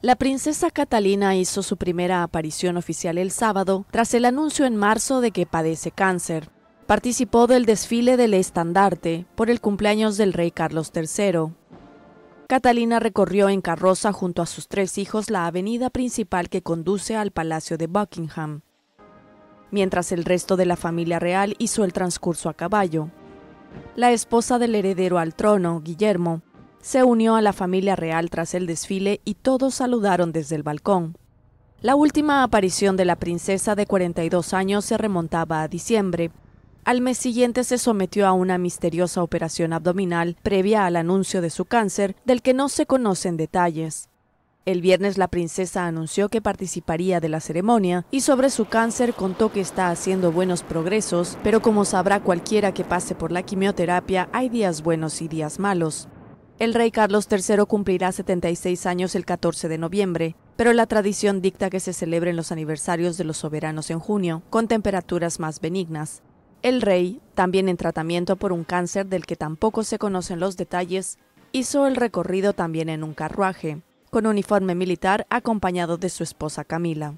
La princesa Catalina hizo su primera aparición oficial el sábado tras el anuncio en marzo de que padece cáncer. Participó del desfile del estandarte por el cumpleaños del rey Carlos III. Catalina recorrió en carroza junto a sus tres hijos la avenida principal que conduce al Palacio de Buckingham, mientras el resto de la familia real hizo el transcurso a caballo. La esposa del heredero al trono, Guillermo, se unió a la familia real tras el desfile y todos saludaron desde el balcón. La última aparición de la princesa de 42 años se remontaba a diciembre. Al mes siguiente se sometió a una misteriosa operación abdominal previa al anuncio de su cáncer, del que no se conocen detalles. El viernes la princesa anunció que participaría de la ceremonia y sobre su cáncer contó que está haciendo buenos progresos, pero como sabrá cualquiera que pase por la quimioterapia, hay días buenos y días malos. El rey Carlos III cumplirá 76 años el 14 de noviembre, pero la tradición dicta que se celebren los aniversarios de los soberanos en junio, con temperaturas más benignas. El rey, también en tratamiento por un cáncer del que tampoco se conocen los detalles, hizo el recorrido también en un carruaje, con uniforme militar acompañado de su esposa Camila.